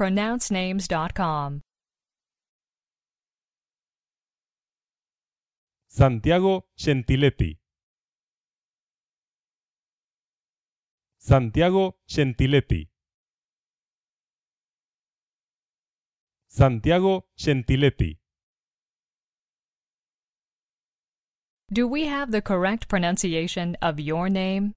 pronouncenames.com. Santiago Gentiletti. Santiago Gentiletti. Santiago Gentiletti. Do we have the correct pronunciation of your name?